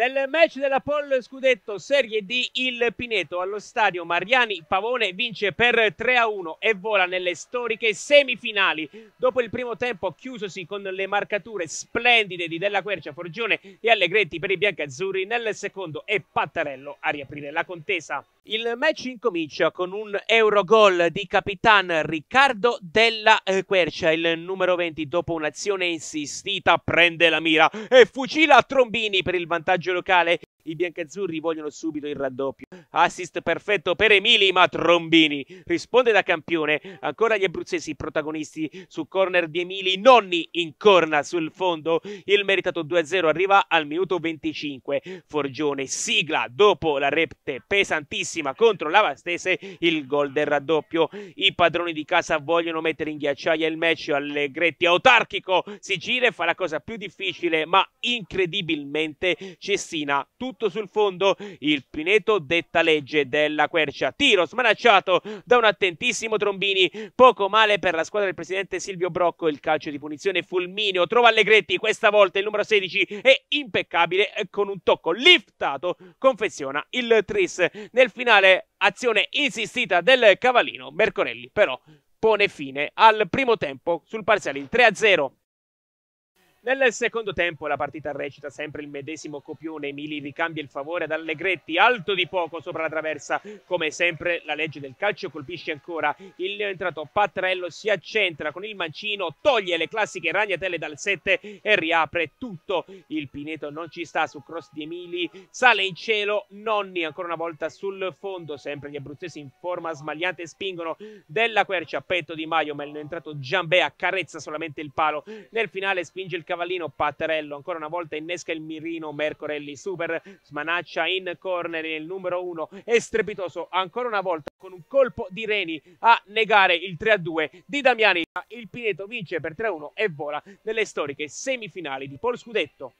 del match della Pol Scudetto Serie D il Pineto allo stadio Mariani Pavone vince per 3 a 1 e vola nelle storiche semifinali. Dopo il primo tempo chiusosi con le marcature splendide di Della Quercia, Forgione e Allegretti per i biancazzurri, nel secondo è Pattarello a riaprire la contesa. Il match incomincia con un Eurogol di capitan Riccardo Della eh, Quercia, il numero 20 dopo un'azione insistita prende la mira e fucila a Trombini per il vantaggio pareggio locale. I biancazzurri vogliono subito il raddoppio. Assist perfetto per Emili, ma Trombini risponde da campione. Ancora gli abruzzesi protagonisti su corner di Emili. Nonni in corna sul fondo. Il meritato 2-0 arriva al minuto 25. Forgione sigla dopo la repte pesantissima contro l'Avastese il gol del raddoppio. I padroni di casa vogliono mettere in ghiacciaia il match. Allegretti autarchico si gira e fa la cosa più difficile, ma incredibilmente ci Messina, tutto sul fondo, il Pineto detta legge della Quercia, tiro smanacciato da un attentissimo Trombini, poco male per la squadra del presidente Silvio Brocco, il calcio di punizione fulmineo, trova Allegretti, questa volta il numero 16 è impeccabile, eh, con un tocco liftato, confeziona il tris. Nel finale azione insistita del Cavallino, Mercorelli però pone fine al primo tempo sul parziale 3-0. Nel secondo tempo la partita recita sempre il medesimo copione, Emili ricambia il favore ad Allegretti, alto di poco sopra la traversa, come sempre la legge del calcio colpisce ancora, il neoentrato Pattrello si accentra con il mancino, toglie le classiche ragnatelle dal 7 e riapre tutto, il Pineto non ci sta su cross di Emili, sale in cielo, Nonni ancora una volta sul fondo, sempre gli abruzzesi in forma smagliante spingono della quercia, petto di Maio, ma il neoentrato Giambè accarezza solamente il palo, nel finale spinge il cavallino Patterello ancora una volta innesca il mirino Mercorelli super smanaccia in corner il numero 1 è strepitoso ancora una volta con un colpo di Reni a negare il 3-2 a di Damiani il Pineto vince per 3-1 a e vola nelle storiche semifinali di Paul Scudetto